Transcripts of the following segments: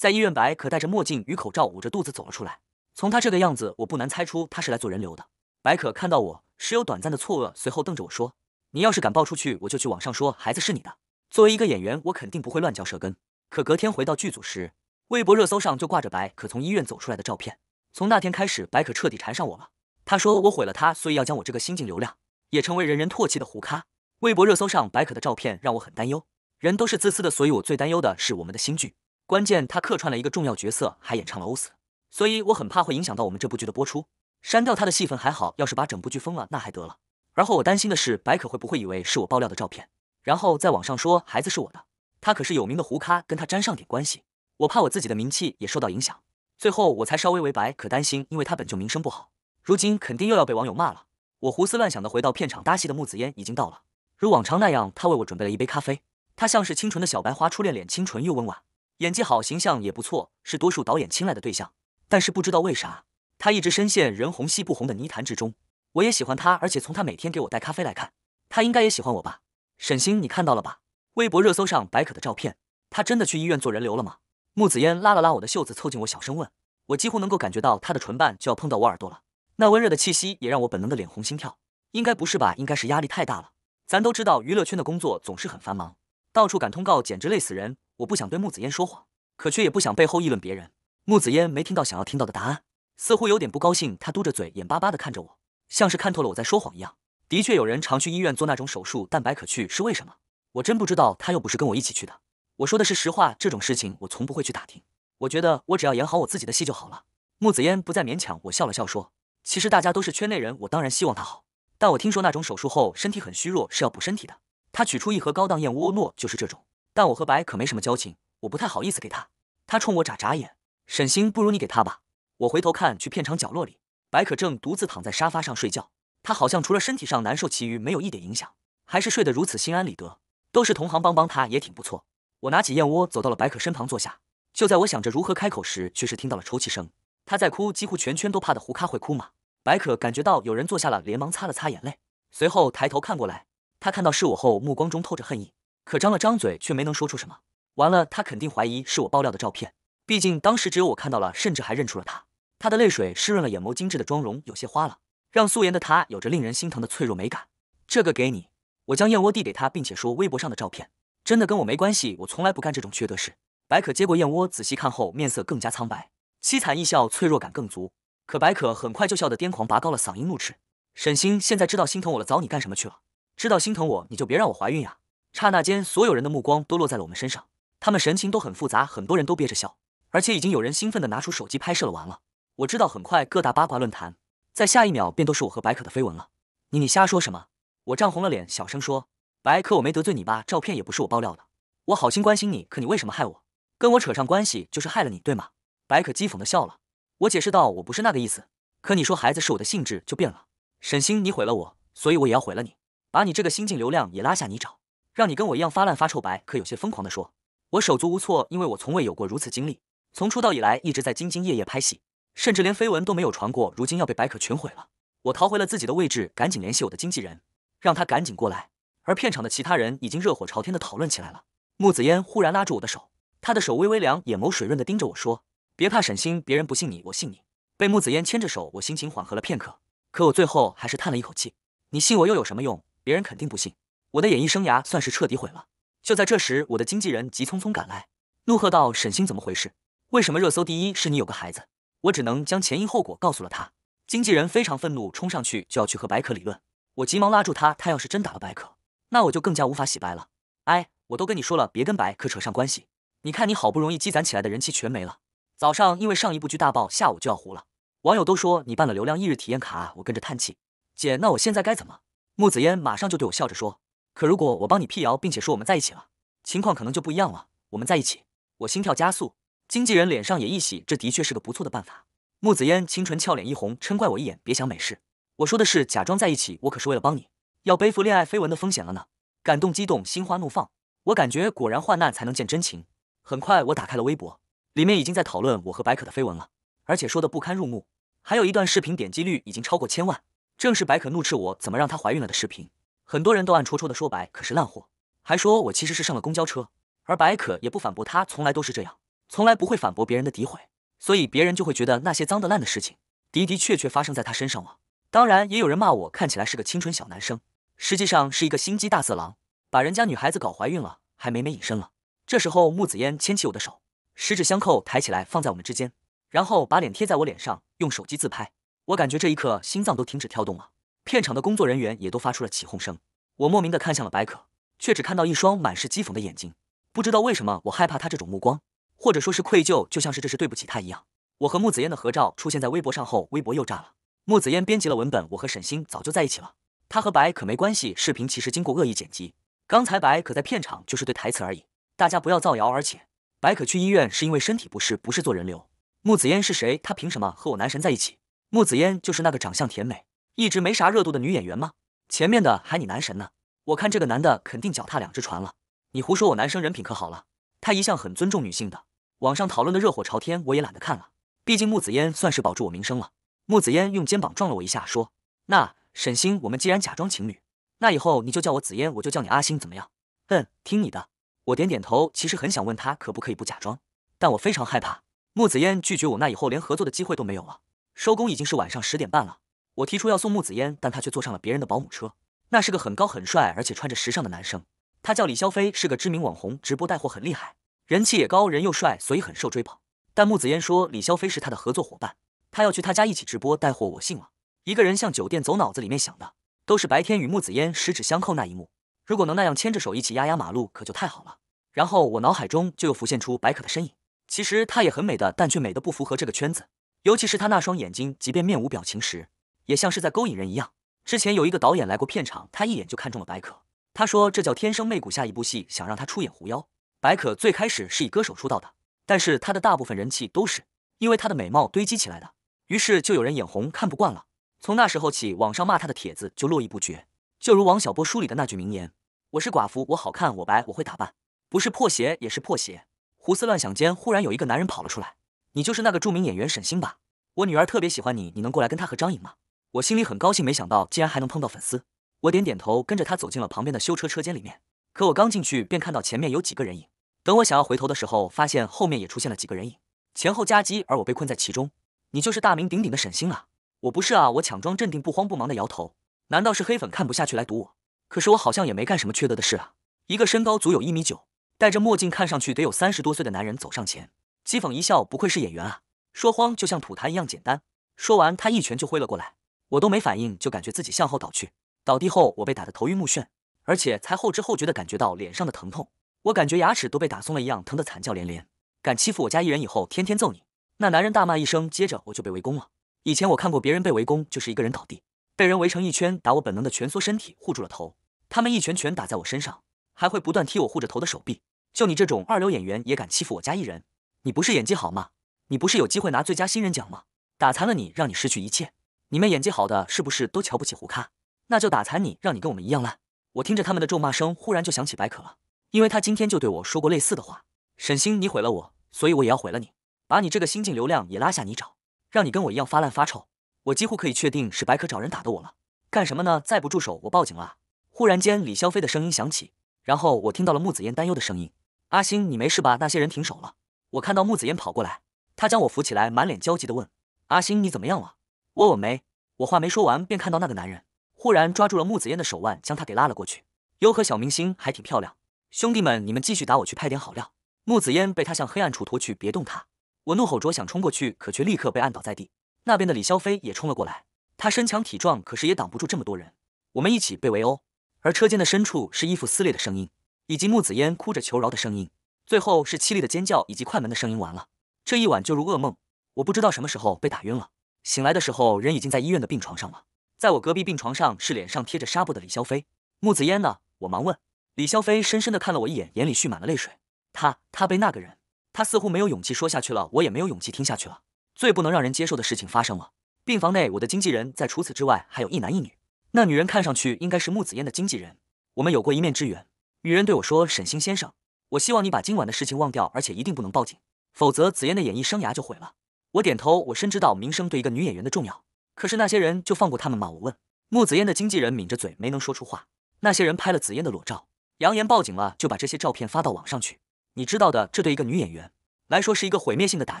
在医院，白可戴着墨镜与口罩，捂着肚子走了出来。从他这个样子，我不难猜出他是来做人流的。白可看到我时有短暂的错愕，随后瞪着我说：“你要是敢爆出去，我就去网上说孩子是你的。”作为一个演员，我肯定不会乱嚼舌根。可隔天回到剧组时，微博热搜上就挂着白可从医院走出来的照片。从那天开始，白可彻底缠上我了。他说我毁了他，所以要将我这个新晋流量也成为人人唾弃的胡咖。微博热搜上白可的照片让我很担忧。人都是自私的，所以我最担忧的是我们的新剧。关键他客串了一个重要角色，还演唱了 o s 所以我很怕会影响到我们这部剧的播出，删掉他的戏份还好，要是把整部剧封了，那还得了。而后我担心的是白可会不会以为是我爆料的照片，然后在网上说孩子是我的，他可是有名的胡咖，跟他沾上点关系，我怕我自己的名气也受到影响。最后我才稍微为白可担心，因为他本就名声不好，如今肯定又要被网友骂了。我胡思乱想的回到片场搭戏的木子烟已经到了，如往常那样，他为我准备了一杯咖啡，他像是清纯的小白花初恋脸，清纯又温婉。演技好，形象也不错，是多数导演青睐的对象。但是不知道为啥，他一直深陷人红戏不红的泥潭之中。我也喜欢他，而且从他每天给我带咖啡来看，他应该也喜欢我吧？沈星，你看到了吧？微博热搜上白可的照片，他真的去医院做人流了吗？木子烟拉了拉我的袖子，凑近我，小声问我，几乎能够感觉到他的唇瓣就要碰到我耳朵了，那温热的气息也让我本能的脸红心跳。应该不是吧？应该是压力太大了。咱都知道，娱乐圈的工作总是很繁忙，到处赶通告，简直累死人。我不想对穆子烟说谎，可却也不想背后议论别人。穆子烟没听到想要听到的答案，似乎有点不高兴。他嘟着嘴，眼巴巴地看着我，像是看透了我在说谎一样。的确有人常去医院做那种手术，但白可去是为什么？我真不知道。他又不是跟我一起去的。我说的是实话，这种事情我从不会去打听。我觉得我只要演好我自己的戏就好了。穆子烟不再勉强我，笑了笑说：“其实大家都是圈内人，我当然希望他好。但我听说那种手术后身体很虚弱，是要补身体的。”他取出一盒高档燕窝诺，就是这种。但我和白可没什么交情，我不太好意思给他。他冲我眨眨眼，沈星，不如你给他吧。我回头看去片场角落里，白可正独自躺在沙发上睡觉。他好像除了身体上难受，其余没有一点影响，还是睡得如此心安理得。都是同行帮帮他也挺不错。我拿起燕窝走到了白可身旁坐下。就在我想着如何开口时，却是听到了抽泣声。他在哭，几乎全圈都怕的胡咖会哭吗？白可感觉到有人坐下了，连忙擦了擦眼泪，随后抬头看过来。他看到是我后，目光中透着恨意。可张了张嘴，却没能说出什么。完了，他肯定怀疑是我爆料的照片，毕竟当时只有我看到了，甚至还认出了他。他的泪水湿润了眼眸，精致的妆容有些花了，让素颜的他有着令人心疼的脆弱美感。这个给你，我将燕窝递给他，并且说：“微博上的照片真的跟我没关系，我从来不干这种缺德事。”白可接过燕窝，仔细看后面色更加苍白，凄惨一笑，脆弱感更足。可白可很快就笑得癫狂，拔高了嗓音怒斥：“沈星，现在知道心疼我了？早你干什么去了？知道心疼我，你就别让我怀孕呀！”刹那间，所有人的目光都落在了我们身上，他们神情都很复杂，很多人都憋着笑，而且已经有人兴奋地拿出手机拍摄了。完了，我知道很快各大八卦论坛在下一秒便都是我和白可的绯闻了。你你瞎说什么？我涨红了脸，小声说：“白可，我没得罪你吧？照片也不是我爆料的，我好心关心你，可你为什么害我？跟我扯上关系就是害了你，对吗？”白可讥讽地笑了。我解释道：“我不是那个意思，可你说孩子是我的性质就变了。”沈星，你毁了我，所以我也要毁了你，把你这个新晋流量也拉下泥沼。让你跟我一样发烂发臭白可有些疯狂地说，我手足无措，因为我从未有过如此经历。从出道以来，一直在兢兢业业拍戏，甚至连绯闻都没有传过。如今要被白可全毁了，我逃回了自己的位置，赶紧联系我的经纪人，让他赶紧过来。而片场的其他人已经热火朝天地讨论起来了。木子烟忽然拉住我的手，他的手微微凉，眼眸水润地盯着我说：“别怕，沈星，别人不信你，我信你。”被木子烟牵着手，我心情缓和了片刻，可我最后还是叹了一口气：“你信我又有什么用？别人肯定不信。”我的演艺生涯算是彻底毁了。就在这时，我的经纪人急匆匆赶来，怒喝道：“沈星，怎么回事？为什么热搜第一是你？有个孩子？”我只能将前因后果告诉了他。经纪人非常愤怒，冲上去就要去和白可理论。我急忙拉住他，他要是真打了白可，那我就更加无法洗白了。哎，我都跟你说了，别跟白可扯上关系。你看，你好不容易积攒起来的人气全没了。早上因为上一部剧大爆，下午就要糊了。网友都说你办了流量一日体验卡。我跟着叹气。姐，那我现在该怎么？木子嫣马上就对我笑着说。可如果我帮你辟谣，并且说我们在一起了，情况可能就不一样了。我们在一起，我心跳加速，经纪人脸上也一喜，这的确是个不错的办法。木子烟清纯俏脸一红，嗔怪我一眼：“别想美事。”我说的是假装在一起，我可是为了帮你，要背负恋爱绯闻的风险了呢。感动、激动、心花怒放，我感觉果然患难才能见真情。很快，我打开了微博，里面已经在讨论我和白可的绯闻了，而且说的不堪入目。还有一段视频，点击率已经超过千万，正是白可怒斥我怎么让她怀孕了的视频。很多人都暗戳戳地说白可是烂货，还说我其实是上了公交车，而白可也不反驳他，从来都是这样，从来不会反驳别人的诋毁，所以别人就会觉得那些脏的烂的事情的的确确发生在他身上了。当然，也有人骂我看起来是个清纯小男生，实际上是一个心机大色狼，把人家女孩子搞怀孕了，还美美隐身了。这时候，木子烟牵起我的手，十指相扣，抬起来放在我们之间，然后把脸贴在我脸上，用手机自拍。我感觉这一刻心脏都停止跳动了。片场的工作人员也都发出了起哄声，我莫名的看向了白可，却只看到一双满是讥讽的眼睛。不知道为什么，我害怕他这种目光，或者说是愧疚，就像是这是对不起他一样。我和木子嫣的合照出现在微博上后，微博又炸了。木子嫣编辑了文本，我和沈星早就在一起了，他和白可没关系。视频其实经过恶意剪辑，刚才白可在片场就是对台词而已。大家不要造谣，而且白可去医院是因为身体不适，不是做人流。木子嫣是谁？他凭什么和我男神在一起？木子嫣就是那个长相甜美。一直没啥热度的女演员吗？前面的还你男神呢。我看这个男的肯定脚踏两只船了。你胡说，我男生人品可好了，他一向很尊重女性的。网上讨论的热火朝天，我也懒得看了。毕竟木子烟算是保住我名声了。木子烟用肩膀撞了我一下，说：“那沈星，我们既然假装情侣，那以后你就叫我紫烟，我就叫你阿星，怎么样？”嗯，听你的。我点点头。其实很想问他可不可以不假装，但我非常害怕木子烟拒绝我，那以后连合作的机会都没有了。收工已经是晚上十点半了。我提出要送木子烟，但他却坐上了别人的保姆车。那是个很高很帅，而且穿着时尚的男生，他叫李霄飞，是个知名网红，直播带货很厉害，人气也高，人又帅，所以很受追捧。但木子烟说李霄飞是他的合作伙伴，他要去他家一起直播带货，我信了。一个人向酒店走，脑子里面想的都是白天与木子烟十指相扣那一幕。如果能那样牵着手一起压压马路，可就太好了。然后我脑海中就又浮现出白可的身影。其实她也很美的，但却美的不符合这个圈子，尤其是她那双眼睛，即便面无表情时。也像是在勾引人一样。之前有一个导演来过片场，他一眼就看中了白可。他说这叫天生媚骨。下一部戏想让他出演狐妖。白可最开始是以歌手出道的，但是她的大部分人气都是因为她的美貌堆积起来的。于是就有人眼红，看不惯了。从那时候起，网上骂她的帖子就络绎不绝。就如王小波书里的那句名言：“我是寡妇，我好看，我白，我会打扮，不是破鞋也是破鞋。”胡思乱想间，忽然有一个男人跑了出来：“你就是那个著名演员沈星吧？我女儿特别喜欢你，你能过来跟她合张影吗？”我心里很高兴，没想到竟然还能碰到粉丝。我点点头，跟着他走进了旁边的修车车间里面。可我刚进去，便看到前面有几个人影。等我想要回头的时候，发现后面也出现了几个人影，前后夹击，而我被困在其中。你就是大名鼎鼎的沈星啊？我不是啊！我强装镇定，不慌不忙地摇头。难道是黑粉看不下去来堵我？可是我好像也没干什么缺德的事啊！一个身高足有一米九，戴着墨镜，看上去得有三十多岁的男人走上前，讥讽一笑：“不愧是演员啊，说谎就像吐痰一样简单。”说完，他一拳就挥了过来。我都没反应，就感觉自己向后倒去，倒地后我被打得头晕目眩，而且才后知后觉地感觉到脸上的疼痛，我感觉牙齿都被打松了一样，疼得惨叫连连。敢欺负我家艺人，以后天天揍你！那男人大骂一声，接着我就被围攻了。以前我看过别人被围攻，就是一个人倒地，被人围成一圈打。我本能的蜷缩身体护住了头，他们一拳拳打在我身上，还会不断踢我护着头的手臂。就你这种二流演员也敢欺负我家艺人？你不是演技好吗？你不是有机会拿最佳新人奖吗？打残了你，让你失去一切。你们演技好的是不是都瞧不起胡咖？那就打残你，让你跟我们一样烂！我听着他们的咒骂声，忽然就想起白可了，因为他今天就对我说过类似的话。沈星，你毁了我，所以我也要毁了你，把你这个新晋流量也拉下泥沼，让你跟我一样发烂发臭！我几乎可以确定是白可找人打的我了。干什么呢？再不住手，我报警了！忽然间，李霄飞的声音响起，然后我听到了木子嫣担忧的声音：“阿星，你没事吧？”那些人停手了。我看到木子嫣跑过来，他将我扶起来，满脸焦急地问：“阿星，你怎么样了？”我我没。我话没说完，便看到那个男人忽然抓住了木子烟的手腕，将她给拉了过去。优和小明星还挺漂亮，兄弟们，你们继续打，我去拍点好料。木子烟被他向黑暗处拖去，别动他！我怒吼着想冲过去，可却立刻被按倒在地。那边的李霄飞也冲了过来，他身强体壮，可是也挡不住这么多人。我们一起被围殴，而车间的深处是衣服撕裂的声音，以及木子烟哭着求饶的声音，最后是凄厉的尖叫以及快门的声音。完了，这一晚就如噩梦。我不知道什么时候被打晕了。醒来的时候，人已经在医院的病床上了。在我隔壁病床上是脸上贴着纱布的李霄飞。木子烟呢？我忙问。李霄飞深深地看了我一眼，眼里蓄满了泪水。他……他被那个人……他似乎没有勇气说下去了，我也没有勇气听下去了。最不能让人接受的事情发生了。病房内，我的经纪人在。除此之外，还有一男一女。那女人看上去应该是木子烟的经纪人，我们有过一面之缘。女人对我说：“沈星先生，我希望你把今晚的事情忘掉，而且一定不能报警，否则子烟的演艺生涯就毁了。”我点头，我深知道名声对一个女演员的重要。可是那些人就放过他们吗？我问。木子烟的经纪人抿着嘴，没能说出话。那些人拍了紫嫣的裸照，扬言报警了就把这些照片发到网上去。你知道的，这对一个女演员来说是一个毁灭性的打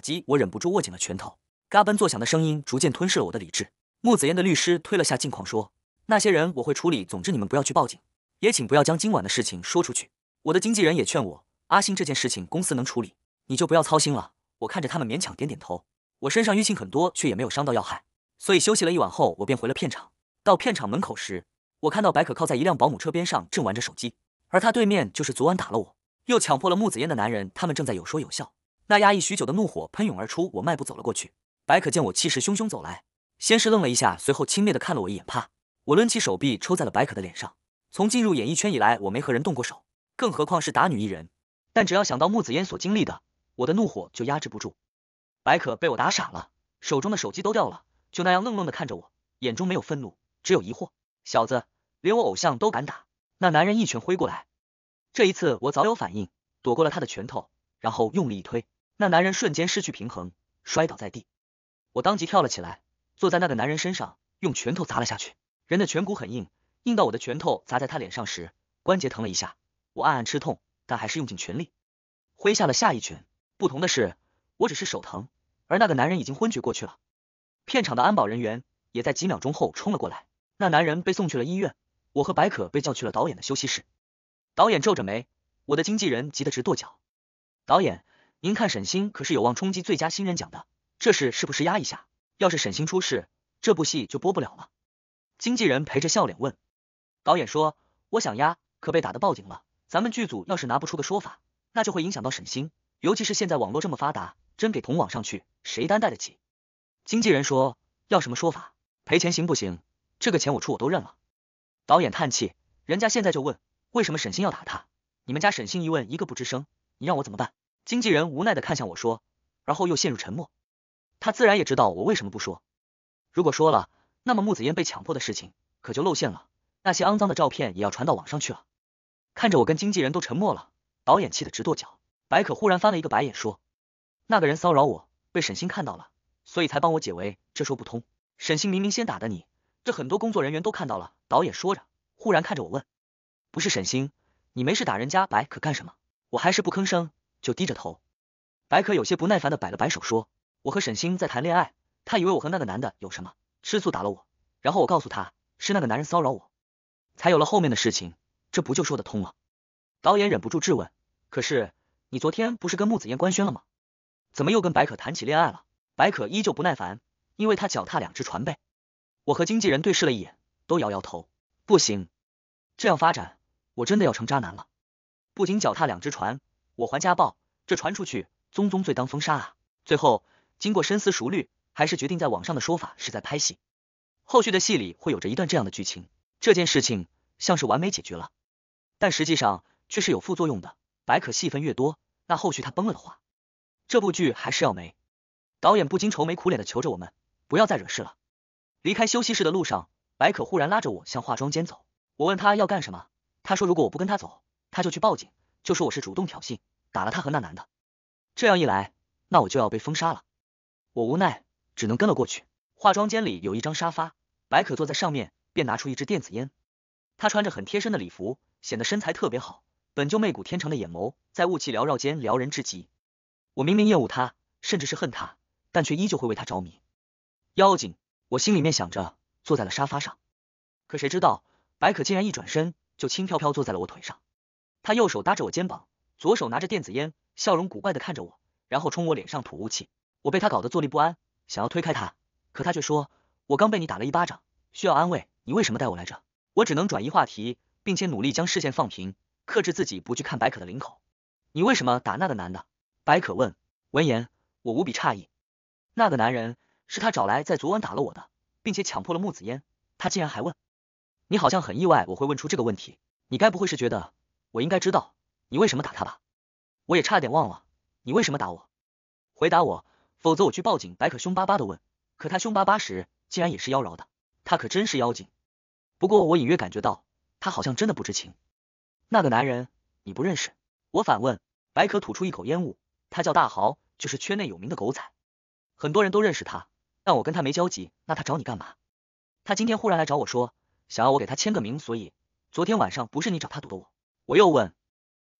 击。我忍不住握紧了拳头，嘎嘣作响的声音逐渐吞噬了我的理智。木子烟的律师推了下镜框，说：“那些人我会处理，总之你们不要去报警，也请不要将今晚的事情说出去。”我的经纪人也劝我：“阿星，这件事情公司能处理，你就不要操心了。”我看着他们，勉强点点头。我身上淤青很多，却也没有伤到要害，所以休息了一晚后，我便回了片场。到片场门口时，我看到白可靠在一辆保姆车边上，正玩着手机，而他对面就是昨晚打了我，又强迫了木子烟的男人。他们正在有说有笑，那压抑许久的怒火喷涌而出。我迈步走了过去。白可见我气势汹汹走来，先是愣了一下，随后轻蔑地看了我一眼。啪！我抡起手臂抽在了白可的脸上。从进入演艺圈以来，我没和人动过手，更何况是打女艺人。但只要想到木子烟所经历的，我的怒火就压制不住。白可被我打傻了，手中的手机都掉了，就那样愣愣的看着我，眼中没有愤怒，只有疑惑。小子，连我偶像都敢打！那男人一拳挥过来，这一次我早有反应，躲过了他的拳头，然后用力一推，那男人瞬间失去平衡，摔倒在地。我当即跳了起来，坐在那个男人身上，用拳头砸了下去。人的颧骨很硬，硬到我的拳头砸在他脸上时，关节疼了一下，我暗暗吃痛，但还是用尽全力挥下了下一拳。不同的是。我只是手疼，而那个男人已经昏厥过去了。片场的安保人员也在几秒钟后冲了过来，那男人被送去了医院。我和白可被叫去了导演的休息室。导演皱着眉，我的经纪人急得直跺脚。导演，您看沈星可是有望冲击最佳新人奖的，这事是不是压一下？要是沈星出事，这部戏就播不了了。经纪人陪着笑脸问，导演说：“我想压，可被打的报警了。咱们剧组要是拿不出个说法，那就会影响到沈星。尤其是现在网络这么发达。”真给捅网上去，谁担待得起？经纪人说要什么说法，赔钱行不行？这个钱我出，我都认了。导演叹气，人家现在就问，为什么沈星要打他？你们家沈星一问，一个不吱声，你让我怎么办？经纪人无奈的看向我说，而后又陷入沉默。他自然也知道我为什么不说，如果说了，那么木子烟被强迫的事情可就露馅了，那些肮脏的照片也要传到网上去了。看着我跟经纪人都沉默了，导演气得直跺脚。白可忽然翻了一个白眼说。那个人骚扰我，被沈星看到了，所以才帮我解围，这说不通。沈星明明先打的你，这很多工作人员都看到了。导演说着，忽然看着我问：“不是沈星，你没事打人家白可干什么？”我还是不吭声，就低着头。白可有些不耐烦的摆了摆手说：“我和沈星在谈恋爱，他以为我和那个男的有什么，吃醋打了我。然后我告诉他是那个男人骚扰我，才有了后面的事情，这不就说得通了？”导演忍不住质问：“可是你昨天不是跟木子燕官宣了吗？”怎么又跟白可谈起恋爱了？白可依旧不耐烦，因为他脚踏两只船呗。我和经纪人对视了一眼，都摇摇头，不行，这样发展我真的要成渣男了。不仅脚踏两只船，我还家暴，这传出去，宗宗罪当封杀啊。最后经过深思熟虑，还是决定在网上的说法是在拍戏，后续的戏里会有着一段这样的剧情。这件事情像是完美解决了，但实际上却是有副作用的。白可戏份越多，那后续他崩了的话。这部剧还是要没，导演不禁愁眉苦脸的求着我们不要再惹事了。离开休息室的路上，白可忽然拉着我向化妆间走。我问他要干什么，他说如果我不跟他走，他就去报警，就说我是主动挑衅，打了他和那男的。这样一来，那我就要被封杀了。我无奈，只能跟了过去。化妆间里有一张沙发，白可坐在上面，便拿出一支电子烟。他穿着很贴身的礼服，显得身材特别好。本就媚骨天成的眼眸，在雾气缭绕间撩人至极。我明明厌恶他，甚至是恨他，但却依旧会为他着迷。妖精，我心里面想着，坐在了沙发上。可谁知道，白可竟然一转身就轻飘飘坐在了我腿上。他右手搭着我肩膀，左手拿着电子烟，笑容古怪的看着我，然后冲我脸上吐雾气。我被他搞得坐立不安，想要推开他，可他却说，我刚被你打了一巴掌，需要安慰。你为什么带我来着？我只能转移话题，并且努力将视线放平，克制自己不去看白可的领口。你为什么打那个男的？白可问，闻言我无比诧异，那个男人是他找来在昨晚打了我的，并且强迫了木子烟。他竟然还问，你好像很意外我会问出这个问题，你该不会是觉得我应该知道你为什么打他吧？我也差点忘了你为什么打我，回答我，否则我去报警。白可凶巴巴的问，可他凶巴巴时竟然也是妖娆的，他可真是妖精。不过我隐约感觉到他好像真的不知情，那个男人你不认识？我反问，白可吐出一口烟雾。他叫大豪，就是圈内有名的狗仔，很多人都认识他，但我跟他没交集，那他找你干嘛？他今天忽然来找我说，想要我给他签个名，所以昨天晚上不是你找他赌的我？我又问，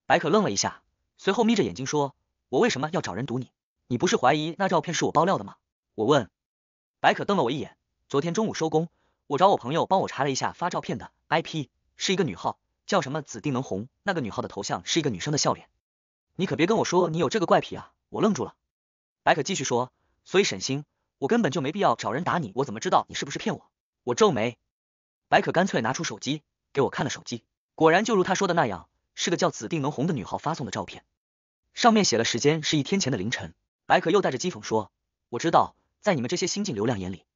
白可愣了一下，随后眯着眼睛说，我为什么要找人赌你？你不是怀疑那照片是我爆料的吗？我问，白可瞪了我一眼，昨天中午收工，我找我朋友帮我查了一下发照片的 I P 是一个女号，叫什么紫定能红，那个女号的头像是一个女生的笑脸。你可别跟我说你有这个怪癖啊！我愣住了。白可继续说，所以沈星，我根本就没必要找人打你。我怎么知道你是不是骗我？我皱眉。白可干脆拿出手机给我看了手机，果然就如他说的那样，是个叫紫定能红的女号发送的照片，上面写了时间是一天前的凌晨。白可又带着讥讽说，我知道在你们这些新晋流量眼里，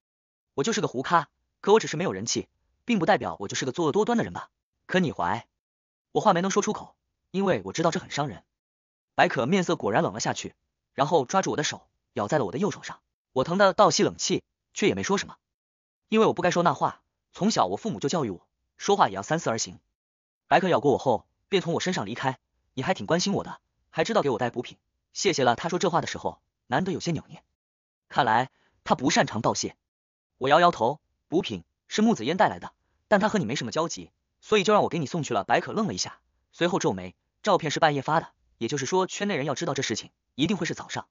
我就是个胡咖，可我只是没有人气，并不代表我就是个作恶多端的人吧？可你怀，我话没能说出口，因为我知道这很伤人。白可面色果然冷了下去，然后抓住我的手，咬在了我的右手上。我疼得倒吸冷气，却也没说什么，因为我不该说那话。从小我父母就教育我，说话也要三思而行。白可咬过我后，便从我身上离开。你还挺关心我的，还知道给我带补品，谢谢了。他说这话的时候，难得有些扭捏，看来他不擅长道谢。我摇摇头，补品是木子嫣带来的，但他和你没什么交集，所以就让我给你送去了。白可愣了一下，随后皱眉，照片是半夜发的。也就是说，圈内人要知道这事情，一定会是早上。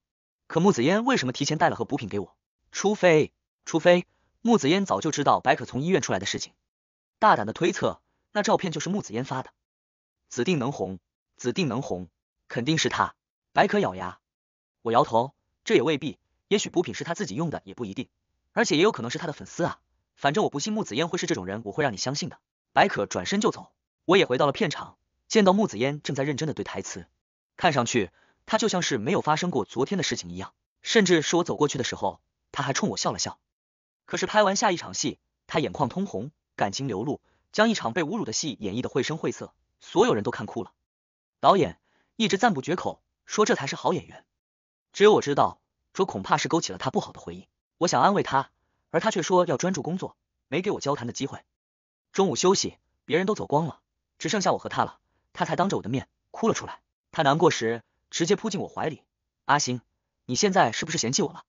可木子烟为什么提前带了盒补品给我？除非，除非木子烟早就知道白可从医院出来的事情。大胆的推测，那照片就是木子烟发的。子定能红，子定能红，肯定是他。白可咬牙，我摇头，这也未必。也许补品是他自己用的，也不一定。而且也有可能是他的粉丝啊。反正我不信木子烟会是这种人，我会让你相信的。白可转身就走，我也回到了片场，见到木子烟正在认真的对台词。看上去，他就像是没有发生过昨天的事情一样，甚至是我走过去的时候，他还冲我笑了笑。可是拍完下一场戏，他眼眶通红，感情流露，将一场被侮辱的戏演绎的绘声绘色，所有人都看哭了。导演一直赞不绝口，说这才是好演员。只有我知道，这恐怕是勾起了他不好的回忆。我想安慰他，而他却说要专注工作，没给我交谈的机会。中午休息，别人都走光了，只剩下我和他了，他才当着我的面哭了出来。他难过时，直接扑进我怀里。阿星，你现在是不是嫌弃我了？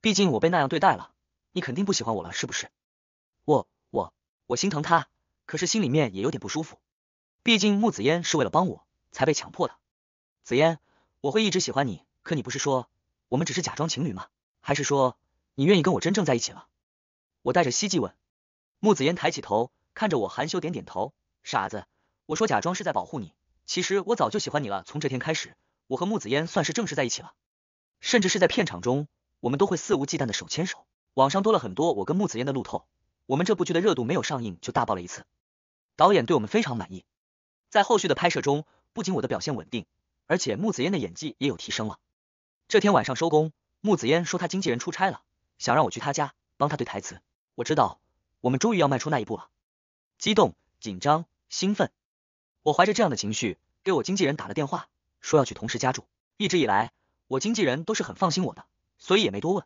毕竟我被那样对待了，你肯定不喜欢我了，是不是？我我我心疼他，可是心里面也有点不舒服。毕竟木子嫣是为了帮我才被强迫的。紫嫣，我会一直喜欢你，可你不是说我们只是假装情侣吗？还是说你愿意跟我真正在一起了？我带着希冀问。木子嫣抬起头看着我，含羞点点头。傻子，我说假装是在保护你。其实我早就喜欢你了，从这天开始，我和木子嫣算是正式在一起了。甚至是在片场中，我们都会肆无忌惮的手牵手。网上多了很多我跟木子嫣的路透，我们这部剧的热度没有上映就大爆了一次，导演对我们非常满意。在后续的拍摄中，不仅我的表现稳定，而且木子嫣的演技也有提升了。这天晚上收工，木子嫣说她经纪人出差了，想让我去她家帮她对台词。我知道，我们终于要迈出那一步了，激动、紧张、兴奋。我怀着这样的情绪给我经纪人打了电话，说要去同事家住。一直以来，我经纪人都是很放心我的，所以也没多问。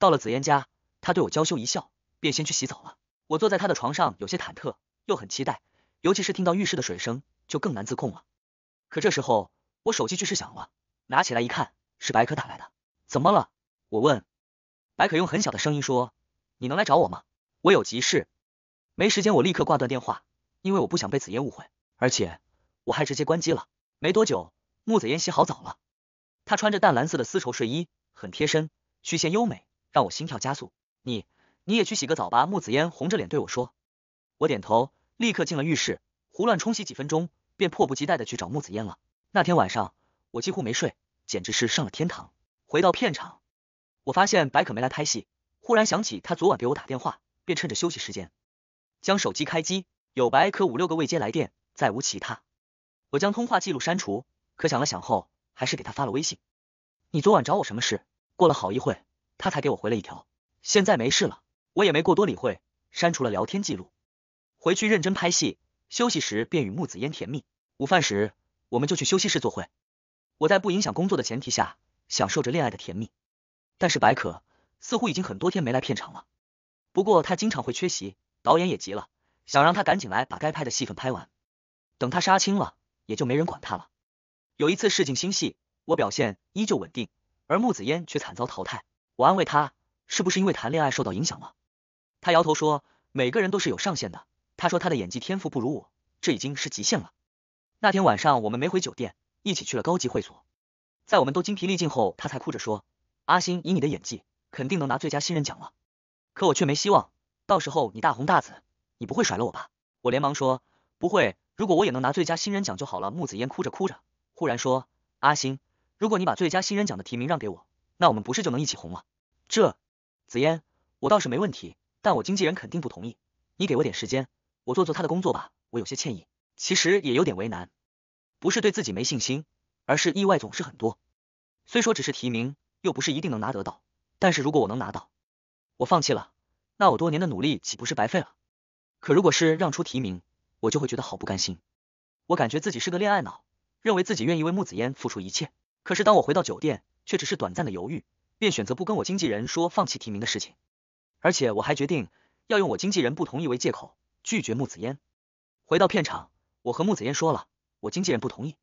到了紫嫣家，她对我娇羞一笑，便先去洗澡了。我坐在她的床上，有些忐忑，又很期待，尤其是听到浴室的水声，就更难自控了。可这时候，我手机却是响了，拿起来一看，是白可打来的。怎么了？我问。白可用很小的声音说：“你能来找我吗？我有急事，没时间。”我立刻挂断电话，因为我不想被紫嫣误会。而且我还直接关机了。没多久，木子烟洗好澡了，她穿着淡蓝色的丝绸睡衣，很贴身，曲线优美，让我心跳加速。你，你也去洗个澡吧。木子烟红着脸对我说。我点头，立刻进了浴室，胡乱冲洗几分钟，便迫不及待的去找木子烟了。那天晚上，我几乎没睡，简直是上了天堂。回到片场，我发现白可没来拍戏，忽然想起他昨晚给我打电话，便趁着休息时间，将手机开机，有白可五六个未接来电。再无其他，我将通话记录删除，可想了想后，还是给他发了微信。你昨晚找我什么事？过了好一会，他才给我回了一条。现在没事了，我也没过多理会，删除了聊天记录。回去认真拍戏，休息时便与木子嫣甜蜜。午饭时，我们就去休息室坐会。我在不影响工作的前提下，享受着恋爱的甜蜜。但是白可似乎已经很多天没来片场了，不过他经常会缺席，导演也急了，想让他赶紧来把该拍的戏份拍完。等他杀青了，也就没人管他了。有一次试镜新戏，我表现依旧稳定，而木子嫣却惨遭淘汰。我安慰他，是不是因为谈恋爱受到影响了？他摇头说，每个人都是有上限的。他说他的演技天赋不如我，这已经是极限了。那天晚上我们没回酒店，一起去了高级会所。在我们都精疲力尽后，他才哭着说：“阿星，以你的演技，肯定能拿最佳新人奖了。”可我却没希望。到时候你大红大紫，你不会甩了我吧？我连忙说不会。如果我也能拿最佳新人奖就好了。木子烟哭着哭着，忽然说：“阿星，如果你把最佳新人奖的提名让给我，那我们不是就能一起红了？”这，紫烟，我倒是没问题，但我经纪人肯定不同意。你给我点时间，我做做他的工作吧。我有些歉意，其实也有点为难，不是对自己没信心，而是意外总是很多。虽说只是提名，又不是一定能拿得到，但是如果我能拿到，我放弃了，那我多年的努力岂不是白费了？可如果是让出提名，我就会觉得好不甘心，我感觉自己是个恋爱脑，认为自己愿意为木子嫣付出一切。可是当我回到酒店，却只是短暂的犹豫，便选择不跟我经纪人说放弃提名的事情。而且我还决定要用我经纪人不同意为借口拒绝木子嫣。回到片场，我和木子嫣说了我经纪人不同意，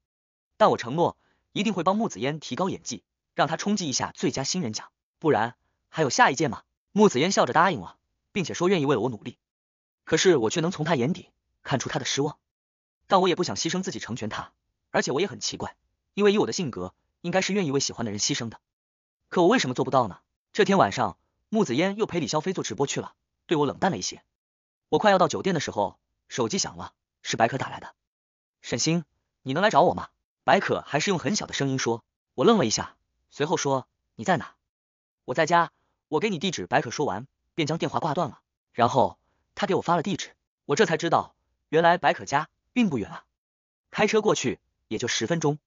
但我承诺一定会帮木子嫣提高演技，让她冲击一下最佳新人奖。不然还有下一届吗？木子嫣笑着答应了，并且说愿意为了我努力。可是我却能从她眼底。看出他的失望，但我也不想牺牲自己成全他，而且我也很奇怪，因为以我的性格，应该是愿意为喜欢的人牺牲的，可我为什么做不到呢？这天晚上，木子嫣又陪李霄飞做直播去了，对我冷淡了一些。我快要到酒店的时候，手机响了，是白可打来的。沈星，你能来找我吗？白可还是用很小的声音说。我愣了一下，随后说你在哪？我在家，我给你地址。白可说完，便将电话挂断了。然后他给我发了地址，我这才知道。原来白可家并不远啊，开车过去也就十分钟。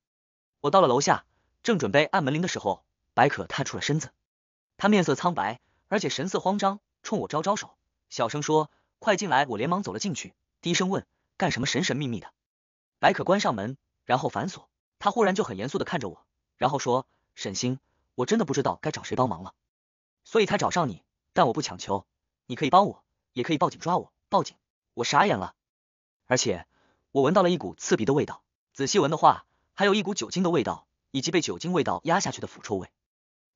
我到了楼下，正准备按门铃的时候，白可探出了身子，他面色苍白，而且神色慌张，冲我招招手，小声说：“快进来。”我连忙走了进去，低声问：“干什么？神神秘秘的？”白可关上门，然后反锁。他忽然就很严肃的看着我，然后说：“沈星，我真的不知道该找谁帮忙了，所以才找上你，但我不强求，你可以帮我，也可以报警抓我。报警！”我傻眼了。而且我闻到了一股刺鼻的味道，仔细闻的话，还有一股酒精的味道，以及被酒精味道压下去的腐臭味。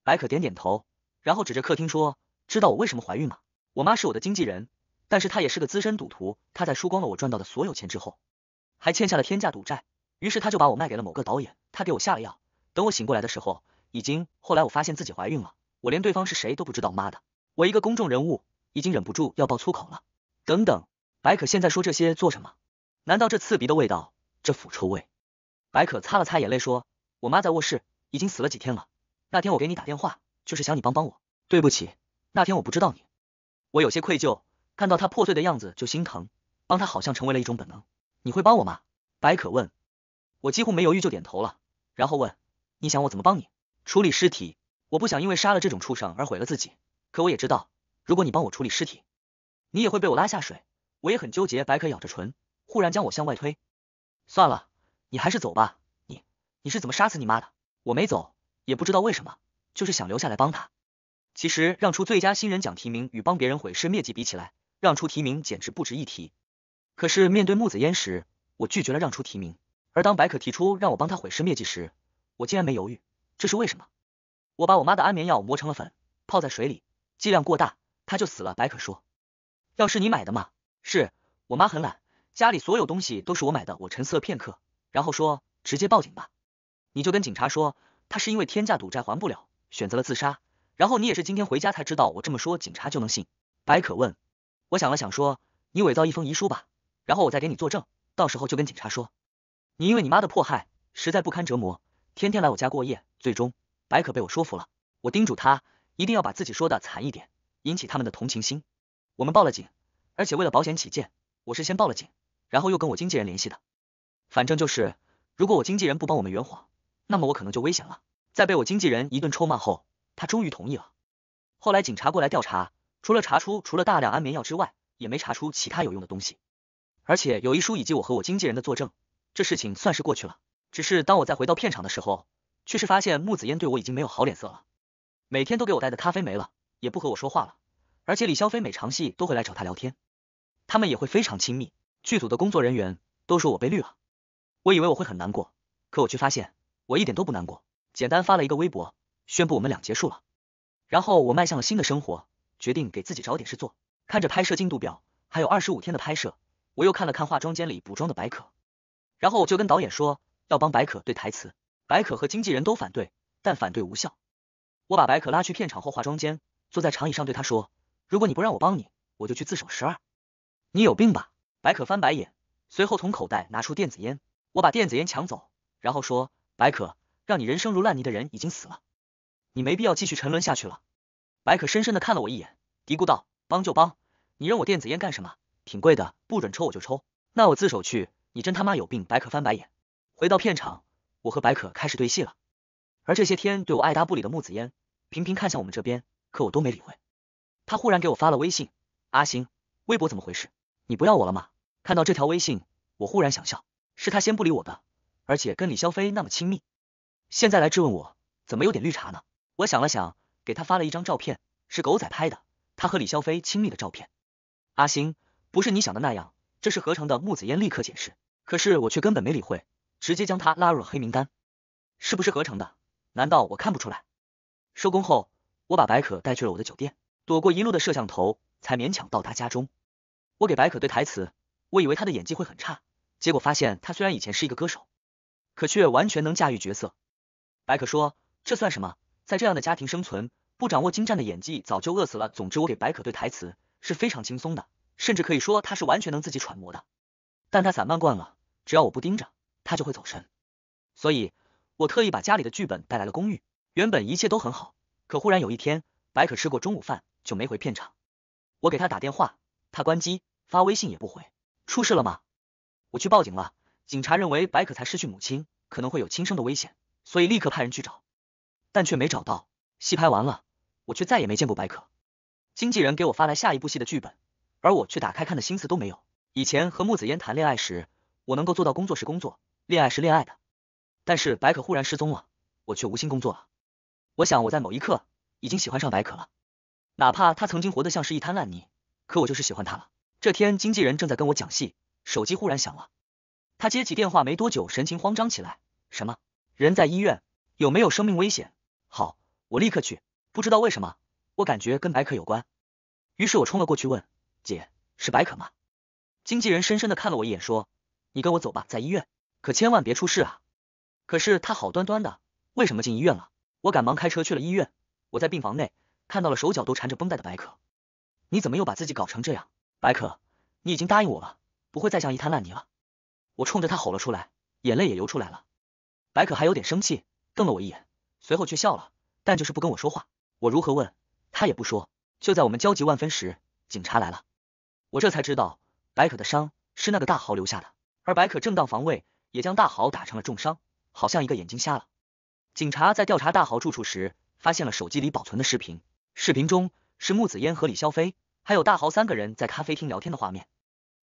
白可点点头，然后指着客厅说：“知道我为什么怀孕吗？我妈是我的经纪人，但是她也是个资深赌徒。她在输光了我赚到的所有钱之后，还欠下了天价赌债。于是他就把我卖给了某个导演，他给我下了药。等我醒过来的时候，已经……后来我发现自己怀孕了，我连对方是谁都不知道。妈的，我一个公众人物，已经忍不住要爆粗口了。等等。”白可现在说这些做什么？难道这刺鼻的味道，这腐臭味？白可擦了擦眼泪说：“我妈在卧室，已经死了几天了。那天我给你打电话，就是想你帮帮我。对不起，那天我不知道你，我有些愧疚。看到他破碎的样子就心疼，帮他好像成为了一种本能。你会帮我吗？”白可问我，几乎没犹豫就点头了，然后问：“你想我怎么帮你处理尸体？我不想因为杀了这种畜生而毁了自己，可我也知道，如果你帮我处理尸体，你也会被我拉下水。”我也很纠结，白可咬着唇，忽然将我向外推。算了，你还是走吧。你，你是怎么杀死你妈的？我没走，也不知道为什么，就是想留下来帮她。其实让出最佳新人奖提名与帮别人毁尸灭迹比起来，让出提名简直不值一提。可是面对木子烟时，我拒绝了让出提名。而当白可提出让我帮他毁尸灭迹时，我竟然没犹豫。这是为什么？我把我妈的安眠药磨成了粉，泡在水里，剂量过大，她就死了。白可说，药是你买的吗？”是我妈很懒，家里所有东西都是我买的。我沉思了片刻，然后说：“直接报警吧，你就跟警察说，他是因为天价赌债还不了，选择了自杀。然后你也是今天回家才知道我这么说，警察就能信。”白可问，我想了想说：“你伪造一封遗书吧，然后我再给你作证，到时候就跟警察说，你因为你妈的迫害，实在不堪折磨，天天来我家过夜。”最终，白可被我说服了。我叮嘱他一定要把自己说的惨一点，引起他们的同情心。我们报了警。而且为了保险起见，我是先报了警，然后又跟我经纪人联系的。反正就是，如果我经纪人不帮我们圆谎，那么我可能就危险了。在被我经纪人一顿臭骂后，他终于同意了。后来警察过来调查，除了查出除了大量安眠药之外，也没查出其他有用的东西。而且有一书以及我和我经纪人的作证，这事情算是过去了。只是当我再回到片场的时候，却是发现木子嫣对我已经没有好脸色了，每天都给我带的咖啡没了，也不和我说话了。而且李霄飞每场戏都会来找他聊天，他们也会非常亲密。剧组的工作人员都说我被绿了，我以为我会很难过，可我却发现我一点都不难过。简单发了一个微博，宣布我们俩结束了，然后我迈向了新的生活，决定给自己找点事做。看着拍摄进度表，还有二十五天的拍摄，我又看了看化妆间里补妆的白可，然后我就跟导演说要帮白可对台词。白可和经纪人都反对，但反对无效。我把白可拉去片场后化妆间，坐在长椅上对他说。如果你不让我帮你，我就去自首。十二，你有病吧？白可翻白眼，随后从口袋拿出电子烟，我把电子烟抢走，然后说：“白可，让你人生如烂泥的人已经死了，你没必要继续沉沦下去了。”白可深深地看了我一眼，嘀咕道：“帮就帮，你扔我电子烟干什么？挺贵的，不准抽我就抽。那我自首去，你真他妈有病！”白可翻白眼，回到片场，我和白可开始对戏了。而这些天对我爱答不理的木子烟，频频看向我们这边，可我都没理会。他忽然给我发了微信，阿星，微博怎么回事？你不要我了吗？看到这条微信，我忽然想笑，是他先不理我的，而且跟李霄飞那么亲密，现在来质问我，怎么有点绿茶呢？我想了想，给他发了一张照片，是狗仔拍的，他和李霄飞亲密的照片。阿星，不是你想的那样，这是合成的。木子烟立刻解释，可是我却根本没理会，直接将他拉入了黑名单。是不是合成的？难道我看不出来？收工后，我把白可带去了我的酒店。躲过一路的摄像头，才勉强到达家中。我给白可对台词，我以为他的演技会很差，结果发现他虽然以前是一个歌手，可却完全能驾驭角色。白可说：“这算什么？在这样的家庭生存，不掌握精湛的演技，早就饿死了。”总之，我给白可对台词是非常轻松的，甚至可以说他是完全能自己揣摩的。但他散漫惯了，只要我不盯着，他就会走神。所以，我特意把家里的剧本带来了公寓。原本一切都很好，可忽然有一天，白可吃过中午饭。就没回片场，我给他打电话，他关机，发微信也不回。出事了吗？我去报警了，警察认为白可才失去母亲，可能会有轻生的危险，所以立刻派人去找，但却没找到。戏拍完了，我却再也没见过白可。经纪人给我发来下一部戏的剧本，而我却打开看的心思都没有。以前和木子嫣谈恋爱时，我能够做到工作是工作，恋爱是恋爱的。但是白可忽然失踪了，我却无心工作了。我想我在某一刻已经喜欢上白可了。哪怕他曾经活得像是一滩烂泥，可我就是喜欢他了。这天，经纪人正在跟我讲戏，手机忽然响了。他接起电话没多久，神情慌张起来。什么？人在医院，有没有生命危险？好，我立刻去。不知道为什么，我感觉跟白可有关。于是我冲了过去问：“姐，是白可吗？”经纪人深深地看了我一眼，说：“你跟我走吧，在医院，可千万别出事啊。”可是他好端端的，为什么进医院了？我赶忙开车去了医院。我在病房内。看到了手脚都缠着绷带的白可，你怎么又把自己搞成这样？白可，你已经答应我了，不会再像一滩烂泥了。我冲着他吼了出来，眼泪也流出来了。白可还有点生气，瞪了我一眼，随后却笑了，但就是不跟我说话。我如何问，他也不说。就在我们焦急万分时，警察来了。我这才知道，白可的伤是那个大豪留下的，而白可正当防卫也将大豪打成了重伤，好像一个眼睛瞎了。警察在调查大豪住处时，发现了手机里保存的视频。视频中是穆子烟和李霄飞，还有大豪三个人在咖啡厅聊天的画面。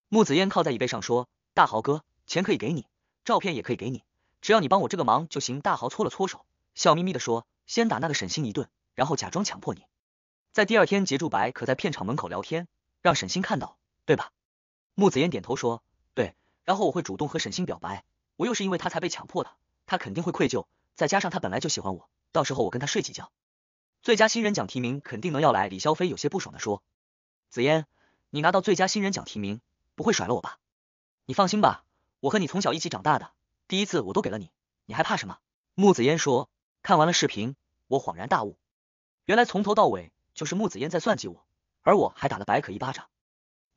穆子烟靠在椅背上说：“大豪哥，钱可以给你，照片也可以给你，只要你帮我这个忙就行。”大豪搓了搓手，笑眯眯的说：“先打那个沈星一顿，然后假装强迫你，在第二天杰柱白可在片场门口聊天，让沈星看到，对吧？”穆子烟点头说：“对。”然后我会主动和沈星表白，我又是因为他才被强迫的，他肯定会愧疚，再加上他本来就喜欢我，到时候我跟他睡几觉。最佳新人奖提名肯定能要来，李霄飞有些不爽的说：“紫嫣，你拿到最佳新人奖提名，不会甩了我吧？你放心吧，我和你从小一起长大的，第一次我都给了你，你还怕什么？”木子嫣说：“看完了视频，我恍然大悟，原来从头到尾就是木子嫣在算计我，而我还打了白可一巴掌，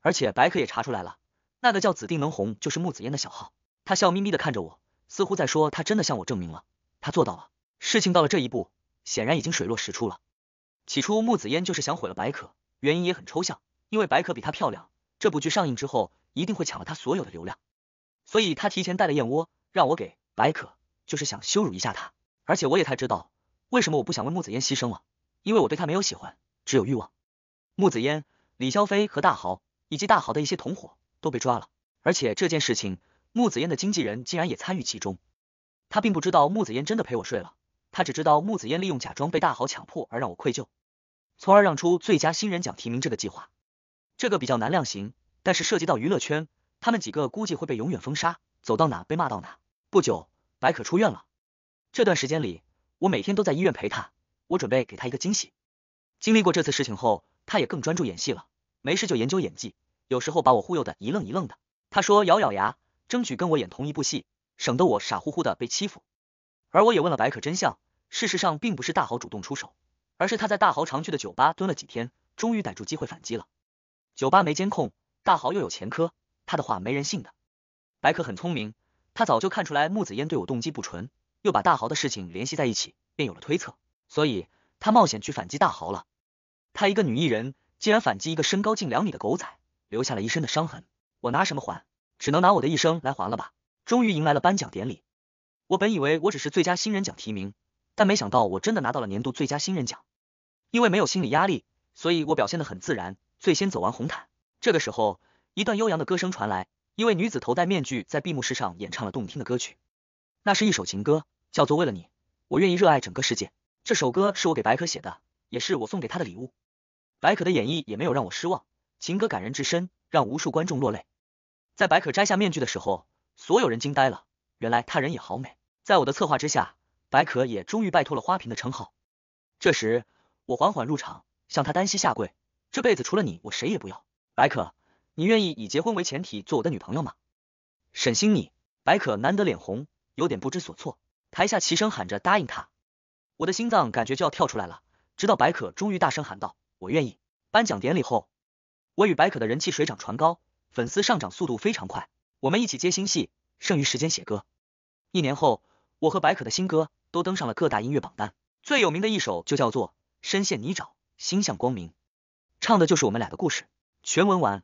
而且白可也查出来了，那个叫紫定能红就是木子嫣的小号。”他笑眯眯的看着我，似乎在说他真的向我证明了，他做到了。事情到了这一步。显然已经水落石出了。起初，木子烟就是想毁了白可，原因也很抽象，因为白可比她漂亮。这部剧上映之后，一定会抢了她所有的流量，所以她提前带了燕窝让我给白可，就是想羞辱一下她。而且我也太知道为什么我不想为木子烟牺牲了，因为我对她没有喜欢，只有欲望。木子烟、李霄飞和大豪以及大豪的一些同伙都被抓了，而且这件事情，木子烟的经纪人竟然也参与其中。他并不知道木子烟真的陪我睡了。他只知道木子嫣利用假装被大豪强迫而让我愧疚，从而让出最佳新人奖提名这个计划。这个比较难量刑，但是涉及到娱乐圈，他们几个估计会被永远封杀，走到哪被骂到哪。不久，白可出院了。这段时间里，我每天都在医院陪他。我准备给他一个惊喜。经历过这次事情后，他也更专注演戏了，没事就研究演技，有时候把我忽悠的一愣一愣的。他说咬咬牙，争取跟我演同一部戏，省得我傻乎乎的被欺负。而我也问了白可真相，事实上并不是大豪主动出手，而是他在大豪常去的酒吧蹲了几天，终于逮住机会反击了。酒吧没监控，大豪又有前科，他的话没人信的。白可很聪明，他早就看出来木子嫣对我动机不纯，又把大豪的事情联系在一起，便有了推测，所以他冒险去反击大豪了。他一个女艺人，竟然反击一个身高近两米的狗仔，留下了一身的伤痕，我拿什么还？只能拿我的一生来还了吧。终于迎来了颁奖典礼。我本以为我只是最佳新人奖提名，但没想到我真的拿到了年度最佳新人奖。因为没有心理压力，所以我表现得很自然，最先走完红毯。这个时候，一段悠扬的歌声传来，一位女子头戴面具，在闭幕式上演唱了动听的歌曲。那是一首情歌，叫做《为了你，我愿意热爱整个世界》。这首歌是我给白可写的，也是我送给她的礼物。白可的演绎也没有让我失望，情歌感人至深，让无数观众落泪。在白可摘下面具的时候，所有人惊呆了，原来她人也好美。在我的策划之下，白可也终于拜托了花瓶的称号。这时，我缓缓入场，向他单膝下跪：“这辈子除了你，我谁也不要。”白可，你愿意以结婚为前提做我的女朋友吗？沈星，你白可难得脸红，有点不知所措。台下齐声喊着答应他。我的心脏感觉就要跳出来了。直到白可终于大声喊道：“我愿意！”颁奖典礼后，我与白可的人气水涨船高，粉丝上涨速度非常快。我们一起接新戏，剩余时间写歌。一年后。我和白可的新歌都登上了各大音乐榜单，最有名的一首就叫做《深陷泥沼，心向光明》，唱的就是我们俩的故事。全文完。